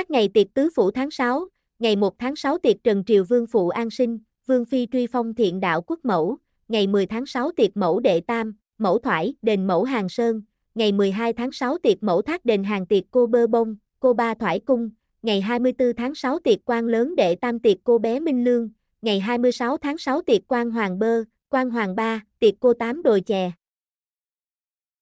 Các ngày tiệc tứ phủ tháng 6, ngày 1 tháng 6 tiệc Trần Triều Vương Phụ An Sinh, Vương Phi Truy Phong Thiện Đạo Quốc Mẫu, ngày 10 tháng 6 tiệc Mẫu Đệ Tam, Mẫu Thoải, Đền Mẫu Hàng Sơn, ngày 12 tháng 6 tiệc Mẫu Thác Đền Hàng tiệc Cô Bơ Bông, Cô Ba Thoải Cung, ngày 24 tháng 6 tiệc quan lớn Đệ Tam tiệc Cô Bé Minh Lương, ngày 26 tháng 6 tiệc quan Hoàng Bơ, quan Hoàng Ba, tiệc Cô Tám Đồi Chè.